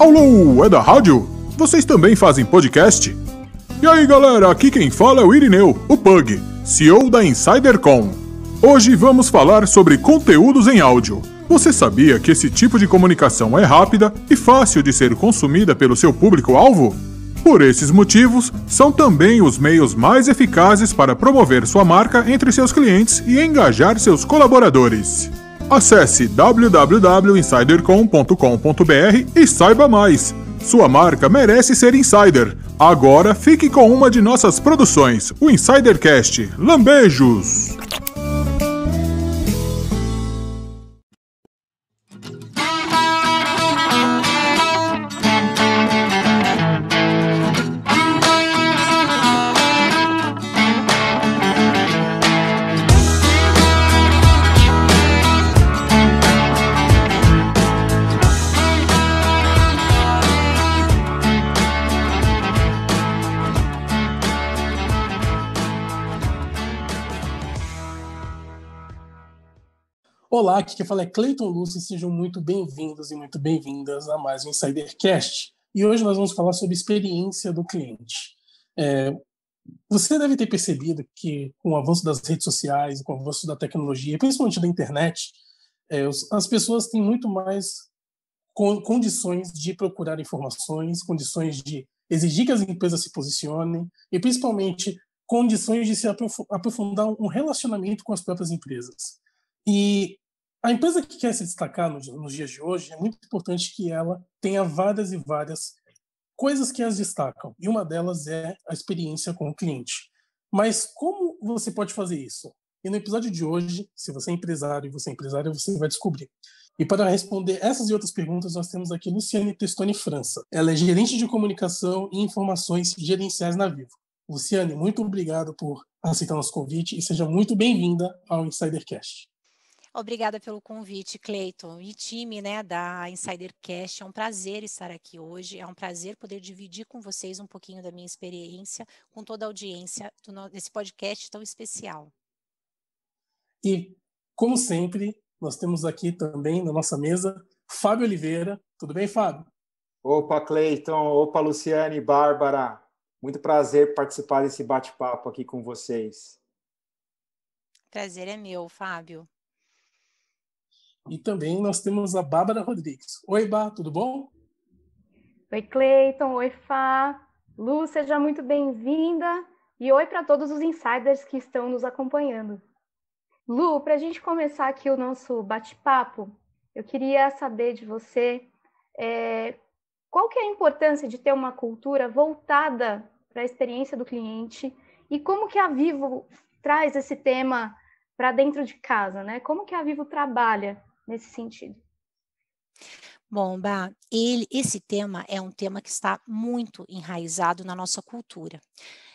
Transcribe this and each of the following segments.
Alô, é da rádio? Vocês também fazem podcast? E aí galera, aqui quem fala é o Irineu, o Pug, CEO da InsiderCon. Hoje vamos falar sobre conteúdos em áudio. Você sabia que esse tipo de comunicação é rápida e fácil de ser consumida pelo seu público-alvo? Por esses motivos, são também os meios mais eficazes para promover sua marca entre seus clientes e engajar seus colaboradores. Acesse www.insidercom.com.br e saiba mais. Sua marca merece ser insider. Agora fique com uma de nossas produções, o Insidercast. Lambejos! Olá, aqui quem fala é Cleiton Lúcio sejam muito bem-vindos e muito bem-vindas a mais um Insidercast. E hoje nós vamos falar sobre experiência do cliente. É, você deve ter percebido que com o avanço das redes sociais, com o avanço da tecnologia, principalmente da internet, é, as pessoas têm muito mais condições de procurar informações, condições de exigir que as empresas se posicionem e principalmente condições de se aprofundar um relacionamento com as próprias empresas. E a empresa que quer se destacar nos, nos dias de hoje é muito importante que ela tenha várias e várias coisas que as destacam, e uma delas é a experiência com o cliente. Mas como você pode fazer isso? E no episódio de hoje, se você é empresário e você é empresária, você vai descobrir. E para responder essas e outras perguntas, nós temos aqui Luciane Testoni França. Ela é gerente de comunicação e informações gerenciais na Vivo. Luciane, muito obrigado por aceitar nosso convite e seja muito bem-vinda ao Insidercast. Obrigada pelo convite, Cleiton e time né, da Insidercast. É um prazer estar aqui hoje, é um prazer poder dividir com vocês um pouquinho da minha experiência, com toda a audiência desse podcast tão especial. E, como sempre, nós temos aqui também na nossa mesa Fábio Oliveira. Tudo bem, Fábio? Opa, Cleiton. Opa, Luciane, Bárbara. Muito prazer participar desse bate-papo aqui com vocês. Prazer é meu, Fábio. E também nós temos a Bárbara Rodrigues. Oi, Bá, tudo bom? Oi, Cleiton. Oi, Fá. Lu, seja muito bem-vinda. E oi para todos os insiders que estão nos acompanhando. Lu, para a gente começar aqui o nosso bate-papo, eu queria saber de você é, qual que é a importância de ter uma cultura voltada para a experiência do cliente e como que a Vivo traz esse tema para dentro de casa, né? Como que a Vivo trabalha nesse sentido. Bom, ele, esse tema é um tema que está muito enraizado na nossa cultura.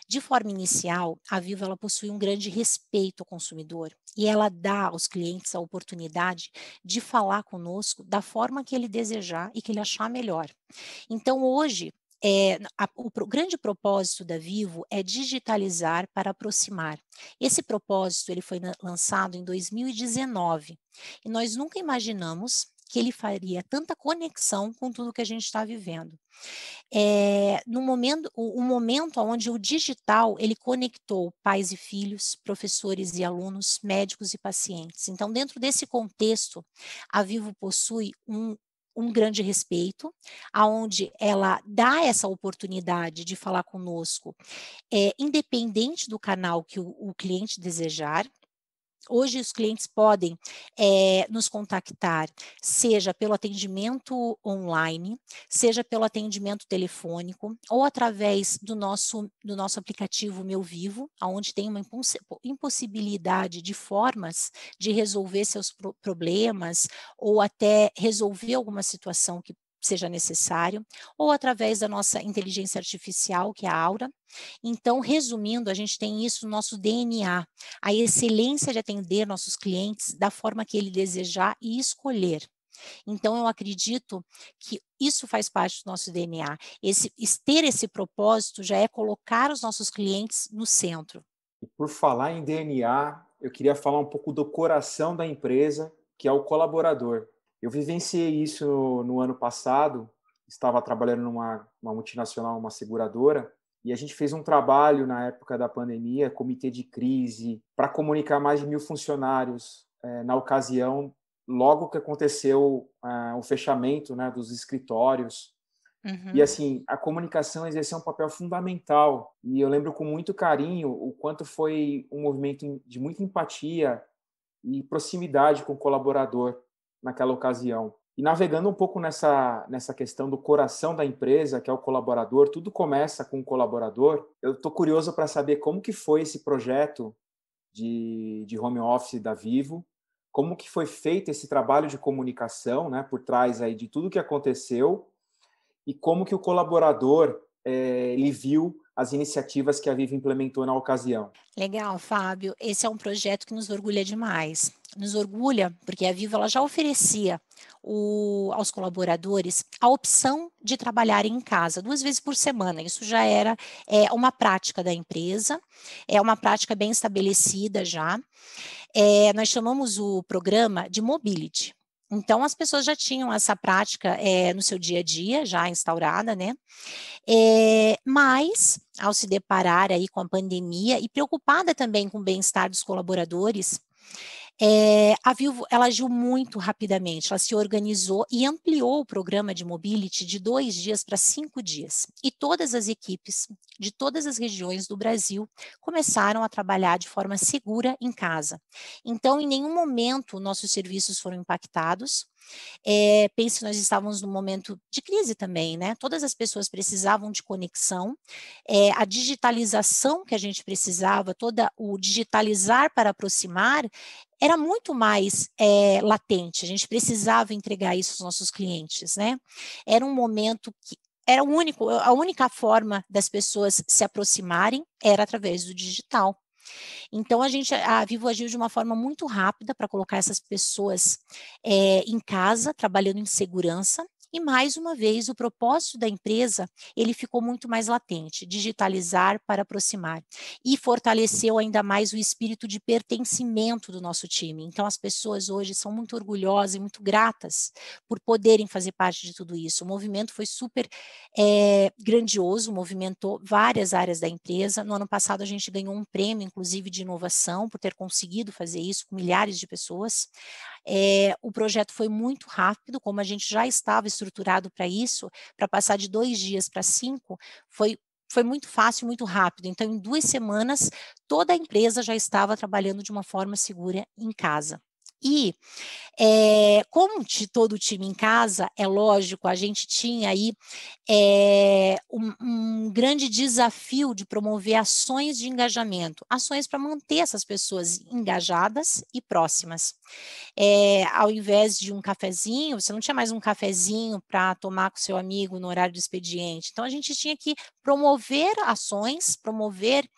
De forma inicial, a Vivo ela possui um grande respeito ao consumidor e ela dá aos clientes a oportunidade de falar conosco da forma que ele desejar e que ele achar melhor. Então, hoje, é, a, o, o grande propósito da Vivo é digitalizar para aproximar. Esse propósito ele foi lançado em 2019 e nós nunca imaginamos que ele faria tanta conexão com tudo que a gente está vivendo. É, no momento, o, o, momento onde o digital ele conectou pais e filhos, professores e alunos, médicos e pacientes. Então, dentro desse contexto, a Vivo possui um um grande respeito, aonde ela dá essa oportunidade de falar conosco, é, independente do canal que o, o cliente desejar. Hoje os clientes podem é, nos contactar, seja pelo atendimento online, seja pelo atendimento telefônico, ou através do nosso, do nosso aplicativo Meu Vivo, onde tem uma impossibilidade de formas de resolver seus problemas ou até resolver alguma situação que seja necessário, ou através da nossa inteligência artificial, que é a Aura. Então, resumindo, a gente tem isso no nosso DNA, a excelência de atender nossos clientes da forma que ele desejar e escolher. Então, eu acredito que isso faz parte do nosso DNA. Esse, ter esse propósito já é colocar os nossos clientes no centro. E por falar em DNA, eu queria falar um pouco do coração da empresa, que é o colaborador. Eu vivenciei isso no ano passado, estava trabalhando numa multinacional, uma seguradora, e a gente fez um trabalho na época da pandemia, comitê de crise, para comunicar mais de mil funcionários eh, na ocasião, logo que aconteceu eh, o fechamento né, dos escritórios. Uhum. E assim, a comunicação exerceu um papel fundamental. E eu lembro com muito carinho o quanto foi um movimento de muita empatia e proximidade com o colaborador naquela ocasião. E navegando um pouco nessa, nessa questão do coração da empresa, que é o colaborador, tudo começa com o colaborador. Eu estou curioso para saber como que foi esse projeto de, de home office da Vivo, como que foi feito esse trabalho de comunicação né, por trás aí de tudo que aconteceu e como que o colaborador é, ele viu as iniciativas que a Viva implementou na ocasião. Legal, Fábio. Esse é um projeto que nos orgulha demais. Nos orgulha porque a Viva ela já oferecia o, aos colaboradores a opção de trabalhar em casa duas vezes por semana. Isso já era é, uma prática da empresa, é uma prática bem estabelecida já. É, nós chamamos o programa de Mobility. Então, as pessoas já tinham essa prática é, no seu dia a dia, já instaurada, né? É, mas, ao se deparar aí com a pandemia e preocupada também com o bem-estar dos colaboradores, é, a Vivo ela agiu muito rapidamente, ela se organizou e ampliou o programa de mobility de dois dias para cinco dias. E todas as equipes de todas as regiões do Brasil começaram a trabalhar de forma segura em casa. Então, em nenhum momento nossos serviços foram impactados. É, eh, pense, nós estávamos num momento de crise também, né? Todas as pessoas precisavam de conexão, é, a digitalização que a gente precisava, toda o digitalizar para aproximar, era muito mais é, latente. A gente precisava entregar isso aos nossos clientes, né? Era um momento que era o único, a única forma das pessoas se aproximarem era através do digital. Então, a gente, a Vivo agiu de uma forma muito rápida para colocar essas pessoas é, em casa, trabalhando em segurança, e mais uma vez, o propósito da empresa, ele ficou muito mais latente, digitalizar para aproximar e fortaleceu ainda mais o espírito de pertencimento do nosso time. Então as pessoas hoje são muito orgulhosas e muito gratas por poderem fazer parte de tudo isso. O movimento foi super é, grandioso, movimentou várias áreas da empresa. No ano passado a gente ganhou um prêmio, inclusive de inovação, por ter conseguido fazer isso com milhares de pessoas. É, o projeto foi muito rápido, como a gente já estava estruturado para isso, para passar de dois dias para cinco, foi foi muito fácil, muito rápido. Então, em duas semanas, toda a empresa já estava trabalhando de uma forma segura em casa. E é, como todo o time em casa, é lógico, a gente tinha aí é, um, um, grande desafio de promover ações de engajamento, ações para manter essas pessoas engajadas e próximas. É, ao invés de um cafezinho, você não tinha mais um cafezinho para tomar com seu amigo no horário do expediente. Então a gente tinha que promover ações, promover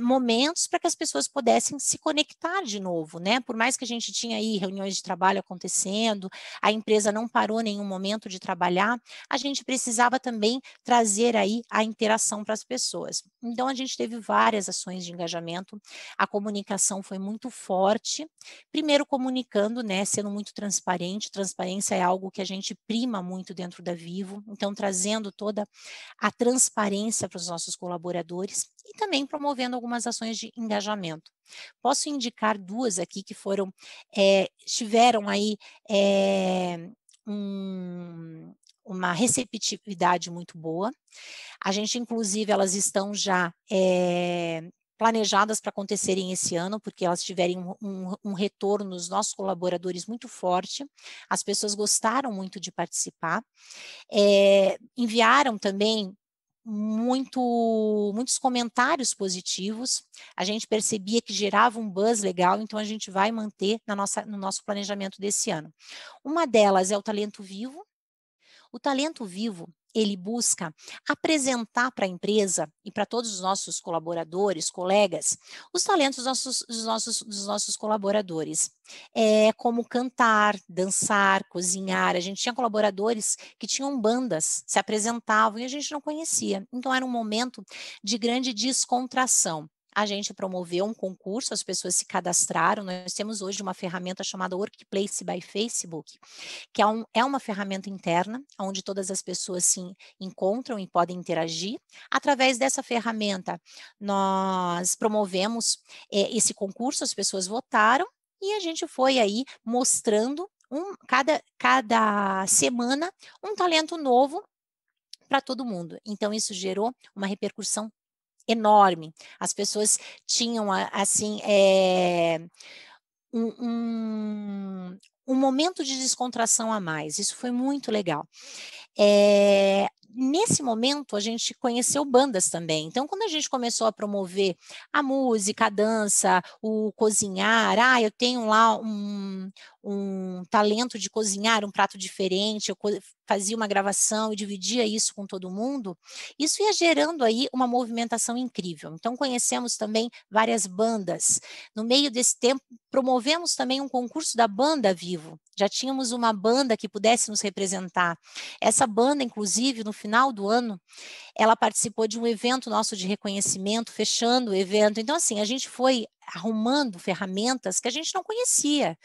momentos para que as pessoas pudessem se conectar de novo, né? Por mais que a gente tinha aí reuniões de trabalho acontecendo, a empresa não parou nenhum momento de trabalhar, a gente precisava também trazer aí a interação para as pessoas. Então a gente teve várias ações de engajamento, a comunicação foi muito forte, primeiro comunicando, né, sendo muito transparente, transparência é algo que a gente prima muito dentro da Vivo, então trazendo toda a transparência para os nossos colaboradores, e também promovendo algumas ações de engajamento. Posso indicar duas aqui que foram, é, tiveram aí é, um, uma receptividade muito boa. A gente, inclusive, elas estão já é, planejadas para acontecerem esse ano, porque elas tiverem um, um, retorno nos nossos colaboradores muito forte. As pessoas gostaram muito de participar. É, enviaram também muito, muitos comentários positivos, a gente percebia que gerava um buzz legal, então a gente vai manter na nossa, no nosso planejamento desse ano. Uma delas é o talento vivo. O talento vivo ele busca apresentar para a empresa e para todos os nossos colaboradores, colegas, os talentos dos nossos, dos nossos, dos nossos colaboradores. É como cantar, dançar, cozinhar. A gente tinha colaboradores que tinham bandas, se apresentavam e a gente não conhecia. Então era um momento de grande descontração a gente promoveu um concurso, as pessoas se cadastraram. Nós temos hoje uma ferramenta chamada Workplace by Facebook, que é, um, é uma ferramenta interna, onde todas as pessoas se encontram e podem interagir. Através dessa ferramenta, nós promovemos é, esse concurso, as pessoas votaram. E a gente foi aí mostrando um, cada, cada semana um talento novo para todo mundo. Então, isso gerou uma repercussão enorme. As pessoas tinham, assim, é, um, um, um, momento de descontração a mais. Isso foi muito legal. É, nesse momento a gente conheceu bandas também. Então, quando a gente começou a promover a música, a dança, o cozinhar, ah, eu tenho lá um, um talento de cozinhar um prato diferente, eu fazia uma gravação e dividia isso com todo mundo, isso ia gerando aí uma movimentação incrível. Então, conhecemos também várias bandas. No meio desse tempo, promovemos também um concurso da banda vivo. Já tínhamos uma banda que pudesse nos representar. Essa banda, inclusive, no final do ano, ela participou de um evento nosso de reconhecimento, fechando o evento. Então, assim, a gente foi arrumando ferramentas que a gente não conhecia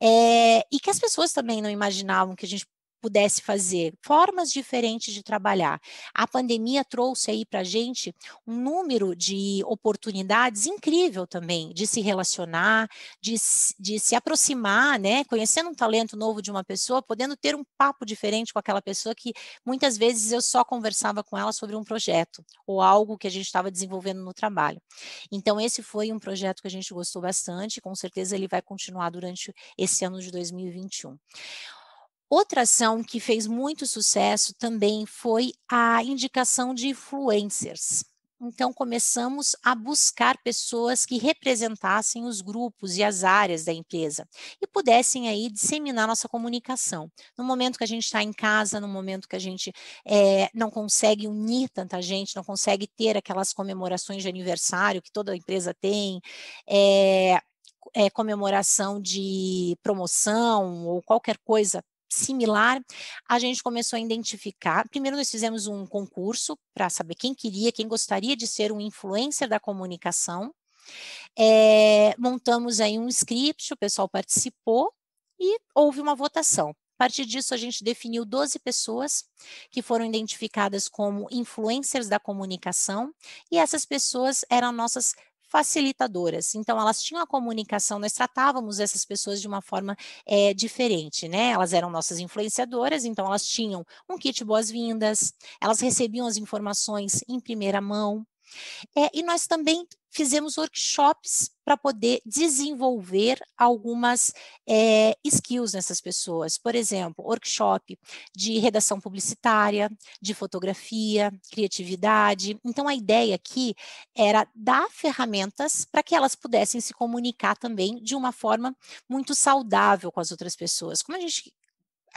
é, e que as pessoas também não imaginavam que a gente pudesse fazer, formas diferentes de trabalhar. A pandemia trouxe aí para a gente um número de oportunidades incrível também de se relacionar, de, de se aproximar, né? Conhecendo um talento novo de uma pessoa, podendo ter um papo diferente com aquela pessoa que muitas vezes eu só conversava com ela sobre um projeto ou algo que a gente estava desenvolvendo no trabalho. Então, esse foi um projeto que a gente gostou bastante, com certeza ele vai continuar durante esse ano de 2021. Outra ação que fez muito sucesso também foi a indicação de influencers. Então, começamos a buscar pessoas que representassem os grupos e as áreas da empresa e pudessem aí disseminar nossa comunicação. No momento que a gente está em casa, no momento que a gente é, não consegue unir tanta gente, não consegue ter aquelas comemorações de aniversário que toda empresa tem, é, é, comemoração de promoção ou qualquer coisa similar, a gente começou a identificar. Primeiro, nós fizemos um concurso para saber quem queria, quem gostaria de ser um influencer da comunicação. É, montamos aí um script, o pessoal participou e houve uma votação. A partir disso, a gente definiu 12 pessoas que foram identificadas como influencers da comunicação, e essas pessoas eram nossas facilitadoras. Então, elas tinham a comunicação, nós tratávamos essas pessoas de uma forma é, diferente, né? Elas eram nossas influenciadoras, então elas tinham um kit boas-vindas, elas recebiam as informações em primeira mão, é, e nós também fizemos workshops para poder desenvolver algumas é, skills nessas pessoas. Por exemplo, workshop de redação publicitária, de fotografia, criatividade. Então, a ideia aqui era dar ferramentas para que elas pudessem se comunicar também de uma forma muito saudável com as outras pessoas. Como a gente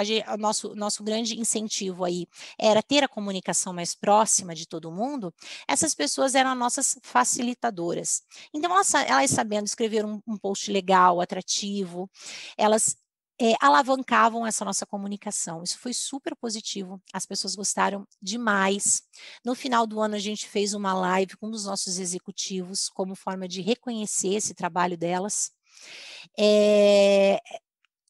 gente, o nosso, nosso grande incentivo aí era ter a comunicação mais próxima de todo mundo, essas pessoas eram nossas facilitadoras. Então, elas, elas sabendo escrever um, um post legal, atrativo, elas é, alavancavam essa nossa comunicação. Isso foi super positivo, as pessoas gostaram demais. No final do ano, a gente fez uma live com um dos nossos executivos, como forma de reconhecer esse trabalho delas. É,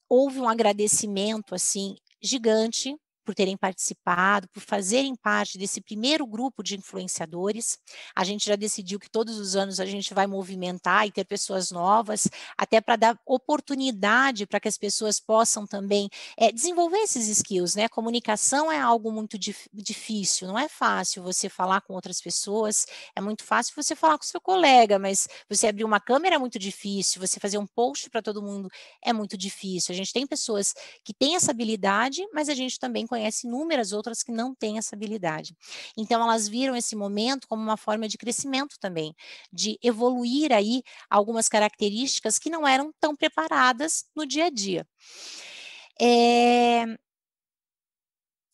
houve um agradecimento assim gigante por terem participado, por fazerem parte desse primeiro grupo de influenciadores. A gente já decidiu que todos os anos a gente vai movimentar e ter pessoas novas, até para dar oportunidade para que as pessoas possam também é, desenvolver esses skills, né? Comunicação é algo muito dif difícil, não é fácil você falar com outras pessoas, é muito fácil você falar com seu colega, mas você abrir uma câmera é muito difícil, você fazer um post para todo mundo é muito difícil. A gente tem pessoas que têm essa habilidade, mas a gente também conhece conhece inúmeras outras que não têm essa habilidade. Então, elas viram esse momento como uma forma de crescimento também, de evoluir aí algumas características que não eram tão preparadas no dia a dia. É,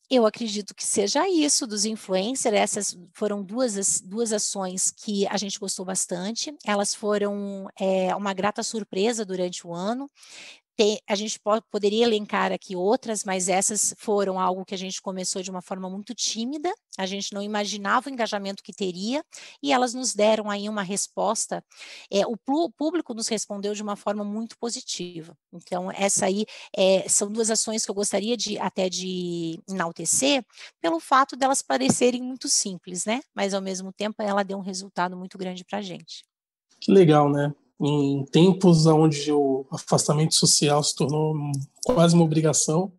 eu acredito que seja isso dos influencers. Essas foram duas, duas ações que a gente gostou bastante. Elas foram é, uma grata surpresa durante o ano. Tem, a gente poderia elencar aqui outras, mas essas foram algo que a gente começou de uma forma muito tímida, a gente não imaginava o engajamento que teria, e elas nos deram aí uma resposta. É, o público nos respondeu de uma forma muito positiva. Então, essa aí é, são duas ações que eu gostaria de até de enaltecer, pelo fato delas parecerem muito simples, né? Mas ao mesmo tempo ela deu um resultado muito grande para a gente. Que legal, né? em tempos onde o afastamento social se tornou quase uma obrigação,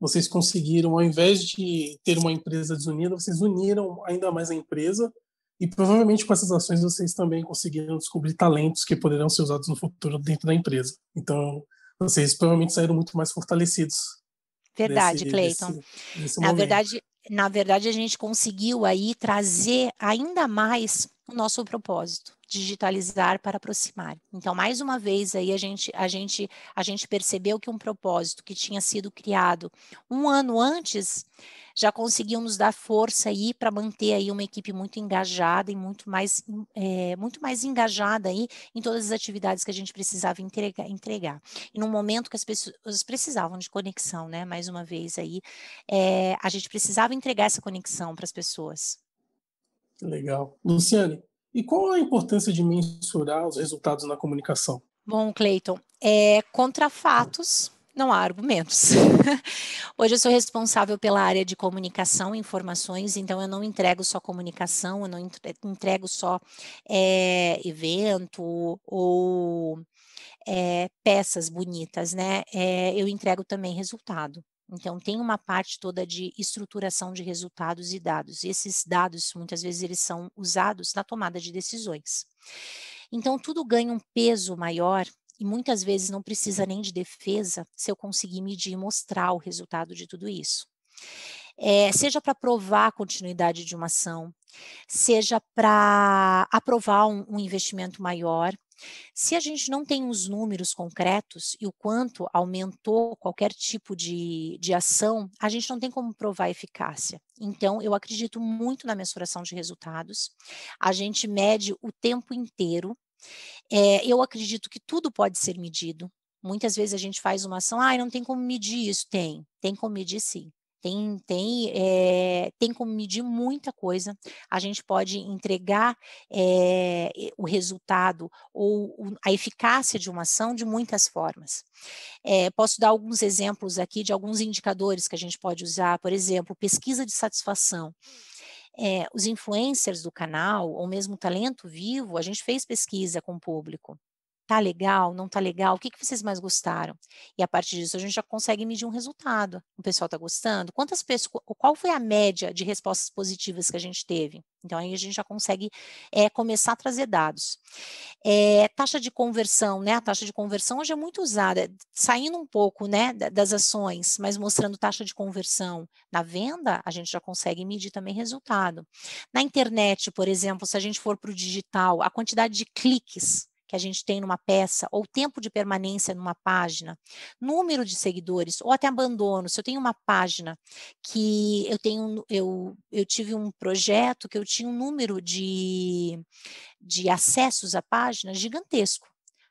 vocês conseguiram, ao invés de ter uma empresa desunida, vocês uniram ainda mais a empresa e provavelmente com essas ações vocês também conseguiram descobrir talentos que poderão ser usados no futuro dentro da empresa. Então, vocês provavelmente saíram muito mais fortalecidos. Verdade, Cleiton. Na verdade, na verdade a gente conseguiu aí trazer ainda mais o nosso propósito digitalizar para aproximar. Então, mais uma vez aí a gente a gente a gente percebeu que um propósito que tinha sido criado um ano antes já conseguiu nos dar força aí para manter aí uma equipe muito engajada e muito mais é, muito mais engajada aí em todas as atividades que a gente precisava entregar, entregar. E num momento que as pessoas precisavam de conexão, né? Mais uma vez aí é, a gente precisava entregar essa conexão para as pessoas. legal, Luciane. E qual a importância de mensurar os resultados na comunicação? Bom, Cleiton, é, contra fatos não há argumentos. Hoje eu sou responsável pela área de comunicação e informações, então eu não entrego só comunicação, eu não entrego só é, evento ou é, peças bonitas, né? É, eu entrego também resultado. Então, tem uma parte toda de estruturação de resultados e dados. E esses dados, muitas vezes, eles são usados na tomada de decisões. Então, tudo ganha um peso maior e muitas vezes não precisa nem de defesa se eu conseguir medir e mostrar o resultado de tudo isso. É, seja para provar a continuidade de uma ação, seja para aprovar um, um investimento maior, se a gente não tem os números concretos e o quanto aumentou qualquer tipo de, de ação, a gente não tem como provar eficácia. Então, eu acredito muito na mensuração de resultados. A gente mede o tempo inteiro. É, eu acredito que tudo pode ser medido. Muitas vezes a gente faz uma ação, ah, não tem como medir isso. Tem, tem como medir sim tem, tem, é, tem como medir muita coisa. A gente pode entregar é, o resultado ou a eficácia de uma ação de muitas formas. É, posso dar alguns exemplos aqui de alguns indicadores que a gente pode usar, por exemplo, pesquisa de satisfação. É, os influencers do canal, ou mesmo talento vivo, a gente fez pesquisa com o público tá legal, não tá legal, o que, que vocês mais gostaram? E a partir disso a gente já consegue medir um resultado. O pessoal tá gostando? Quantas pessoas, qual foi a média de respostas positivas que a gente teve? Então aí a gente já consegue é, começar a trazer dados. É, taxa de conversão, né? A taxa de conversão hoje é muito usada, saindo um pouco né, das ações, mas mostrando taxa de conversão na venda, a gente já consegue medir também resultado. Na internet, por exemplo, se a gente for para o digital, a quantidade de cliques que a gente tem numa peça, ou tempo de permanência numa página, número de seguidores, ou até abandono. Se eu tenho uma página que eu tenho, eu, eu tive um projeto que eu tinha um número de, de acessos à página gigantesco.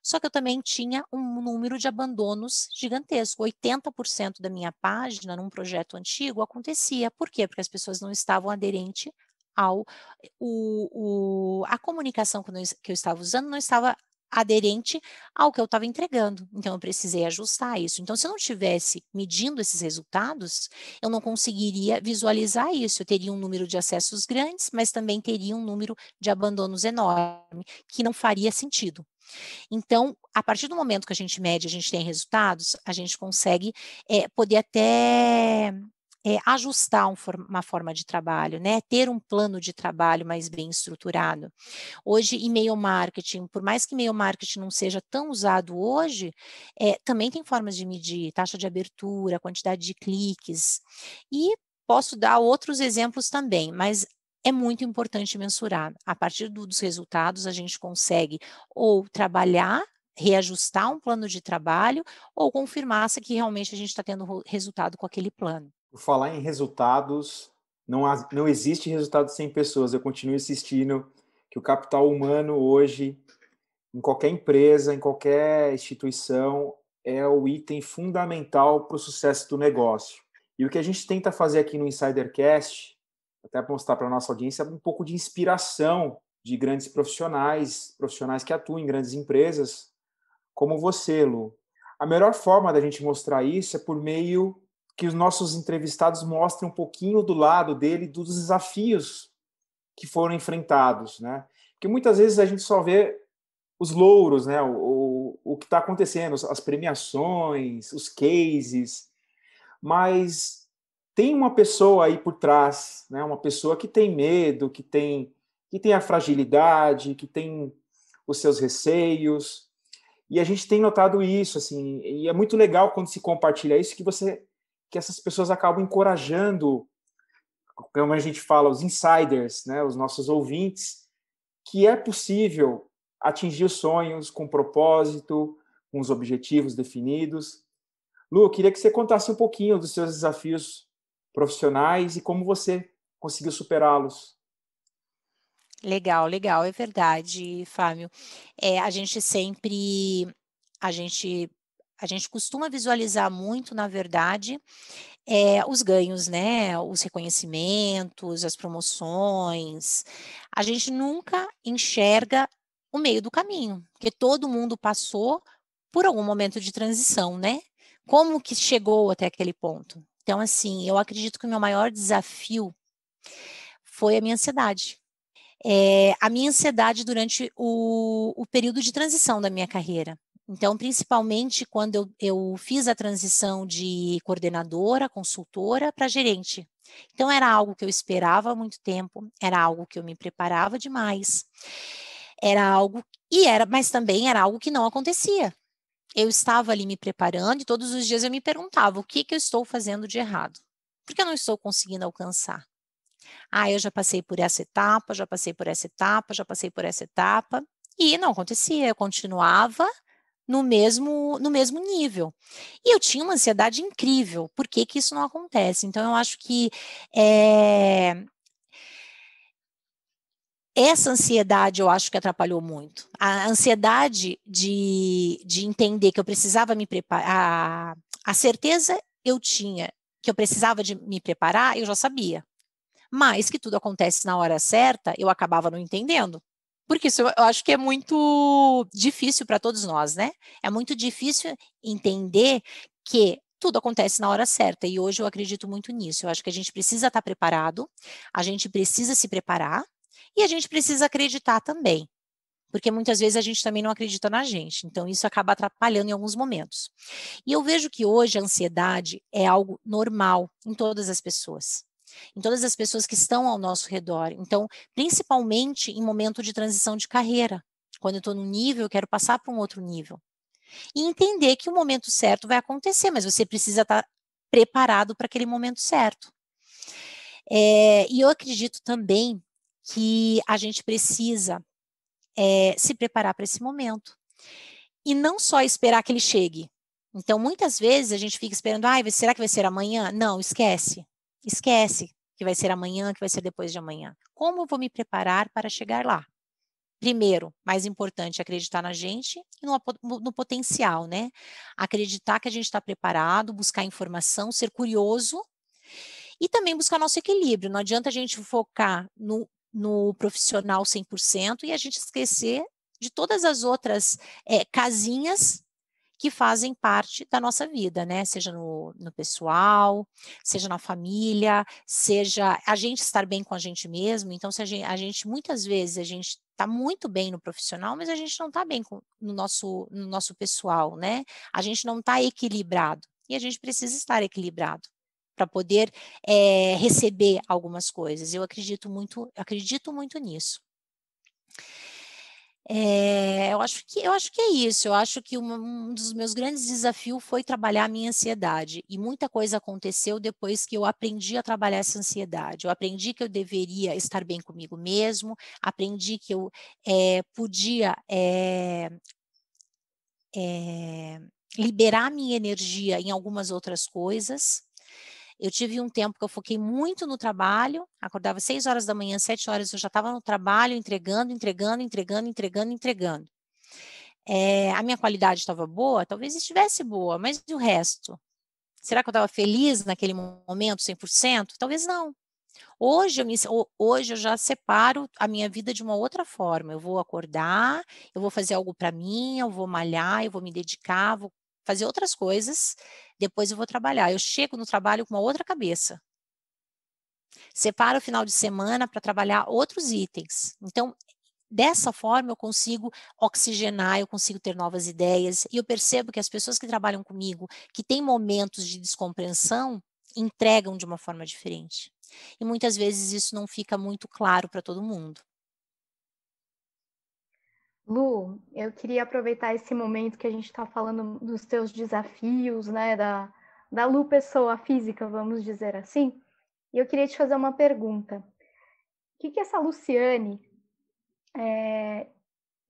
Só que eu também tinha um número de abandonos gigantesco. 80% da minha página, num projeto antigo, acontecia. Por quê? Porque as pessoas não estavam aderentes ao eh, o, o, a comunicação que eu, que eu estava usando não estava aderente ao que eu estava entregando. Então, eu precisei ajustar isso. Então, se eu não estivesse medindo esses resultados, eu não conseguiria visualizar isso. Eu teria um número de acessos grandes, mas também teria um número de abandonos enorme, que não faria sentido. Então, a partir do momento que a gente mede, a gente tem resultados, a gente consegue é, poder até é, ajustar um for uma forma de trabalho, né? Ter um plano de trabalho mais bem estruturado. Hoje, e-mail marketing, por mais que e-mail marketing não seja tão usado hoje, é, também tem formas de medir taxa de abertura, quantidade de cliques. E posso dar outros exemplos também, mas é muito importante mensurar. A partir do, dos resultados, a gente consegue ou trabalhar reajustar um plano de trabalho ou confirmar se que realmente a gente está tendo resultado com aquele plano. Por falar em resultados, não, há, não existe resultado sem pessoas. Eu continuo insistindo que o capital humano hoje, em qualquer empresa, em qualquer instituição, é o item fundamental para o sucesso do negócio. E o que a gente tenta fazer aqui no Insidercast, até mostrar para a nossa audiência, é um pouco de inspiração de grandes profissionais, profissionais que atuam em grandes empresas, como você, Lu. A melhor forma da gente mostrar isso é por meio que os nossos entrevistados mostrem um pouquinho do lado dele, dos desafios que foram enfrentados, né? Porque muitas vezes a gente só vê os louros, né? O, o, o que está acontecendo, as premiações, os cases, mas tem uma pessoa aí por trás, né? Uma pessoa que tem medo, que tem que tem a fragilidade, que tem os seus receios. E a gente tem notado isso, assim, e é muito legal quando se compartilha isso que você que essas pessoas acabam encorajando, como a gente fala, os insiders, né, os nossos ouvintes, que é possível atingir os sonhos com propósito, com os objetivos definidos. Lu, eu queria que você contasse um pouquinho dos seus desafios profissionais e como você conseguiu superá-los. Legal, legal, é verdade, Fábio. É, a gente sempre, a gente a gente costuma visualizar muito, na verdade, é, os ganhos, né? Os reconhecimentos, as promoções. A gente nunca enxerga o meio do caminho, porque todo mundo passou por algum momento de transição, né? Como que chegou até aquele ponto? Então, assim, eu acredito que o meu maior desafio foi a minha ansiedade. É, a minha ansiedade durante o, o período de transição da minha carreira. Então, principalmente quando eu, eu fiz a transição de coordenadora, consultora para gerente. Então, era algo que eu esperava há muito tempo, era algo que eu me preparava demais, era algo, e era, mas também era algo que não acontecia. Eu estava ali me preparando e todos os dias eu me perguntava o que, que eu estou fazendo de errado. Por que eu não estou conseguindo alcançar? Ah, eu já passei por essa etapa, já passei por essa etapa, já passei por essa etapa, e não acontecia, eu continuava no mesmo no mesmo nível. E eu tinha uma ansiedade incrível. Por que, que isso não acontece? Então eu acho que é, essa ansiedade eu acho que atrapalhou muito. A ansiedade de, de entender que eu precisava me preparar, a, a certeza eu tinha que eu precisava de me preparar, eu já sabia. Mas que tudo acontece na hora certa, eu acabava não entendendo. Porque isso eu acho que é muito difícil para todos nós, né? É muito difícil entender que tudo acontece na hora certa. E hoje eu acredito muito nisso. Eu acho que a gente precisa estar tá preparado, a gente precisa se preparar e a gente precisa acreditar também. Porque muitas vezes a gente também não acredita na gente. Então, isso acaba atrapalhando em alguns momentos. E eu vejo que hoje a ansiedade é algo normal em todas as pessoas em todas as pessoas que estão ao nosso redor. Então, principalmente em momento de transição de carreira, quando eu estou num nível, eu quero passar para um outro nível. E entender que o momento certo vai acontecer, mas você precisa estar tá preparado para aquele momento certo. É, e eu acredito também que a gente precisa é, se preparar para esse momento. E não só esperar que ele chegue. Então, muitas vezes a gente fica esperando, ah, será que vai ser amanhã? Não, esquece. Esquece que vai ser amanhã, que vai ser depois de amanhã. Como vou me preparar para chegar lá? Primeiro, mais importante, acreditar na gente e no, no potencial, né? Acreditar que a gente está preparado, buscar informação, ser curioso e também buscar nosso equilíbrio. Não adianta a gente focar no, no profissional 100% e a gente esquecer de todas as outras é, casinhas que fazem parte da nossa vida, né? Seja no, no pessoal, seja na família, seja a gente estar bem com a gente mesmo. Então, se a gente, a gente muitas vezes a gente está muito bem no profissional, mas a gente não está bem com, no, nosso, no nosso pessoal, né? A gente não está equilibrado e a gente precisa estar equilibrado para poder é, receber algumas coisas. Eu acredito muito, acredito muito nisso. É, eu, acho que, eu acho que é isso. Eu acho que uma, um dos meus grandes desafios foi trabalhar a minha ansiedade. E muita coisa aconteceu depois que eu aprendi a trabalhar essa ansiedade. Eu aprendi que eu deveria estar bem comigo mesmo, aprendi que eu é, podia. É, liberar minha energia em algumas outras coisas, eu tive um tempo que eu foquei muito no trabalho, acordava seis horas da manhã, sete horas eu já estava no trabalho, entregando, entregando, entregando, entregando, entregando. É, a minha qualidade estava boa? Talvez estivesse boa, mas e o resto? Será que eu estava feliz naquele momento, 100%? Talvez não. Hoje eu, me, hoje eu já separo a minha vida de uma outra forma. Eu vou acordar, eu vou fazer algo para mim, eu vou malhar, eu vou me dedicar, vou fazer outras coisas, depois eu vou trabalhar. Eu chego no trabalho com uma outra cabeça. Separo o final de semana para trabalhar outros itens. Então, dessa forma eu consigo oxigenar, eu consigo ter novas ideias e eu percebo que as pessoas que trabalham comigo, que têm momentos de descompreensão, entregam de uma forma diferente. E muitas vezes isso não fica muito claro para todo mundo. Lu, eu queria aproveitar esse momento que a gente está falando dos teus desafios, né, da, da Lu pessoa física, vamos dizer assim, e eu queria te fazer uma pergunta. O que, que essa Luciane é,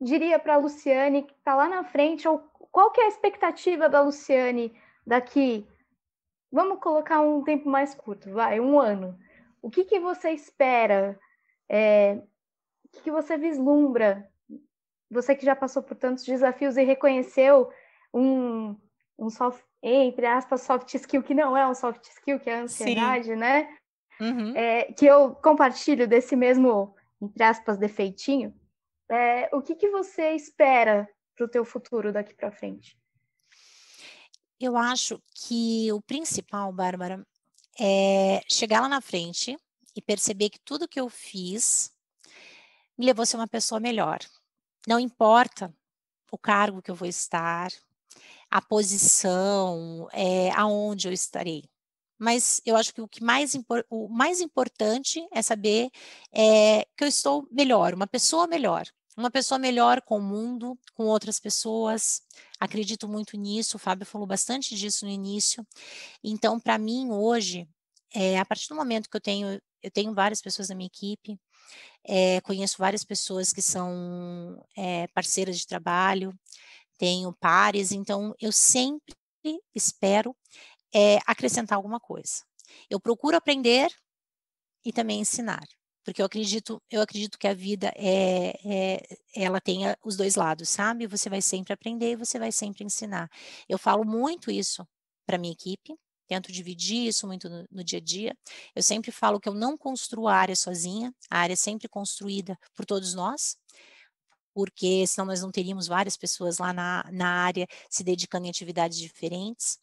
diria para a Luciane que está lá na frente, ou qual que é a expectativa da Luciane daqui, vamos colocar um tempo mais curto, vai, um ano. O que, que você espera, é, o que, que você vislumbra você que já passou por tantos desafios e reconheceu um, um soft, entre aspas, soft skill, que não é um soft skill, que é a ansiedade, Sim. né? Uhum. É, que eu compartilho desse mesmo, entre aspas, defeitinho. É, o que, que você espera para o teu futuro daqui para frente? Eu acho que o principal, Bárbara, é chegar lá na frente e perceber que tudo que eu fiz me levou a ser uma pessoa melhor, não importa o cargo que eu vou estar, a posição, é, aonde eu estarei. Mas eu acho que o que mais, o mais importante é saber é, que eu estou melhor, uma pessoa melhor, uma pessoa melhor com o mundo, com outras pessoas. Acredito muito nisso. O Fábio falou bastante disso no início. Então, para mim hoje, é, a partir do momento que eu tenho, eu tenho várias pessoas na minha equipe, é, conheço várias pessoas que são é, parceiras de trabalho, tenho pares, então eu sempre espero é, acrescentar alguma coisa. Eu procuro aprender e também ensinar, porque eu acredito, eu acredito que a vida é, é ela tenha os dois lados, sabe? Você vai sempre aprender e você vai sempre ensinar. Eu falo muito isso para minha equipe, Tento dividir isso muito no, no, dia a dia. Eu sempre falo que eu não construo a área sozinha, a área é sempre construída por todos nós, porque senão nós não teríamos várias pessoas lá na, na área se dedicando em atividades diferentes.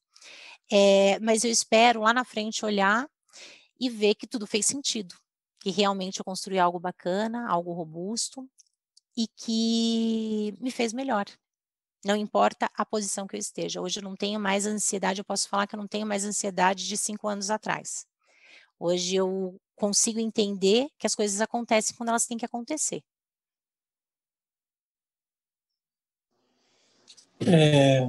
É, mas eu espero lá na frente olhar e ver que tudo fez sentido, que realmente eu construí algo bacana, algo robusto e que me fez melhor. Não importa a posição que eu esteja. Hoje eu não tenho mais ansiedade, eu posso falar que eu não tenho mais ansiedade de cinco anos atrás. Hoje eu consigo entender que as coisas acontecem quando elas têm que acontecer. É,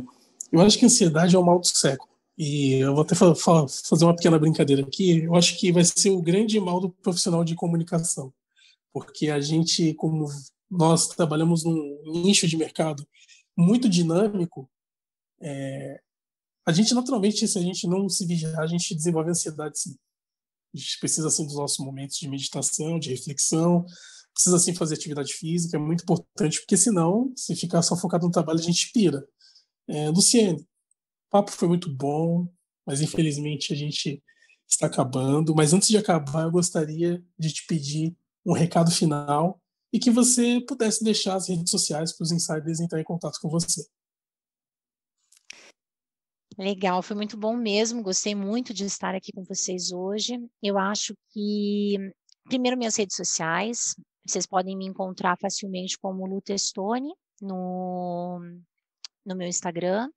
eu acho que ansiedade é o mal do século. E eu vou até fa fa fazer uma pequena brincadeira aqui. Eu acho que vai ser o grande mal do profissional de comunicação. Porque a gente, como nós trabalhamos num nicho de mercado muito dinâmico, é, a gente naturalmente, se a gente não se vigiar, a gente desenvolve ansiedade sim. A gente precisa assim dos nossos momentos de meditação, de reflexão, precisa assim fazer atividade física, é muito importante, porque senão, se ficar só focado no trabalho, a gente pira. É, Luciene, o papo foi muito bom, mas infelizmente a gente está acabando. Mas antes de acabar, eu gostaria de te pedir um recado final e que você pudesse deixar as redes sociais para os insiders entrar em contato com você. Legal, foi muito bom mesmo. Gostei muito de estar aqui com vocês hoje. Eu acho que, primeiro, minhas redes sociais. Vocês podem me encontrar facilmente como Lutestone no, no meu Instagram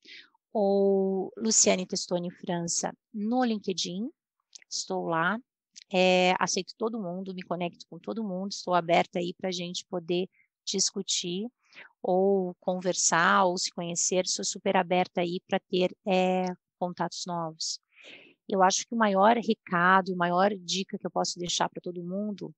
ou Luciane Testoni França no LinkedIn. Estou lá. É, aceito todo mundo, me conecto com todo mundo, estou aberta aí para a gente poder discutir ou conversar ou se conhecer, sou super aberta aí para ter é, contatos novos. Eu acho que o maior recado, a maior dica que eu posso deixar para todo mundo,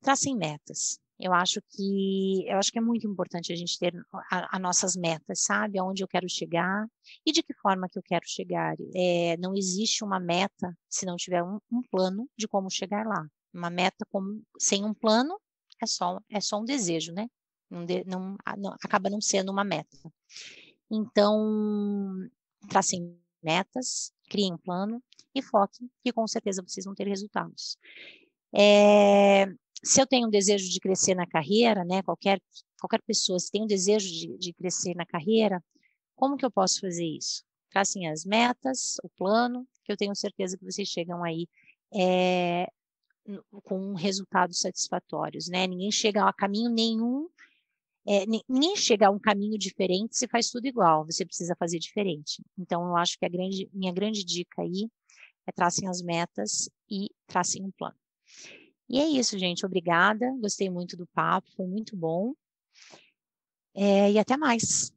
tracem metas. Eu acho que eu acho que é muito importante a gente ter as nossas metas, sabe? Aonde eu quero chegar e de que forma que eu quero chegar. É, não existe uma meta se não tiver um, um, plano de como chegar lá. Uma meta como, sem um plano é só é só um desejo, né? Não, de, não, não acaba não sendo uma meta. Então tracem metas, criem um plano e foquem, que com certeza vocês vão ter resultados. É, se eu tenho um desejo de crescer na carreira, né, qualquer, qualquer pessoa, se tem um desejo de, de crescer na carreira, como que eu posso fazer isso? Tracem tá, assim, as metas, o plano, que eu tenho certeza que vocês chegam aí é, com resultados satisfatórios, né? Ninguém chega a caminho nenhum, é, ninguém chega a um caminho diferente se faz tudo igual, você precisa fazer diferente. Então, eu acho que a grande, minha grande dica aí é tracem as metas e tracem um plano. E é isso, gente. Obrigada. Gostei muito do papo, foi muito bom. É, e até mais.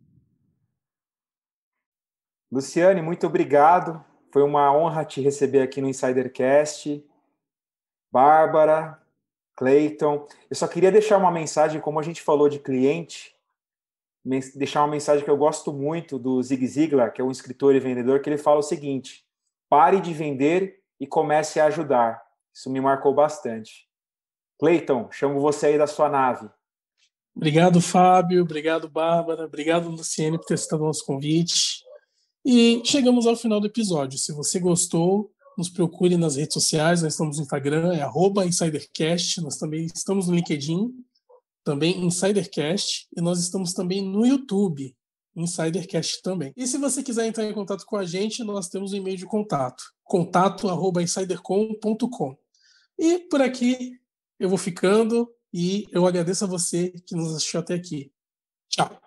Luciane, muito obrigado. Foi uma honra te receber aqui no Insidercast. Bárbara, Clayton. Eu só queria deixar uma mensagem, como a gente falou de cliente, deixar uma mensagem que eu gosto muito do Zig Ziglar, que é um escritor e vendedor, que ele fala o seguinte: pare de vender e comece a ajudar. Isso me marcou bastante. Cleiton, chamo você aí da sua nave. Obrigado, Fábio. Obrigado, Bárbara. Obrigado, Luciene, por ter aceitado nosso convite. E chegamos ao final do episódio. Se você gostou, nos procure nas redes sociais. Nós estamos no Instagram, é InsiderCast. Nós também estamos no LinkedIn, também InsiderCast. E nós estamos também no YouTube, InsiderCast também. E se você quiser entrar em contato com a gente, nós temos um e-mail de contato, contato arroba insidercom.com. E por aqui eu vou ficando e eu agradeço a você que nos assistiu até aqui. Tchau.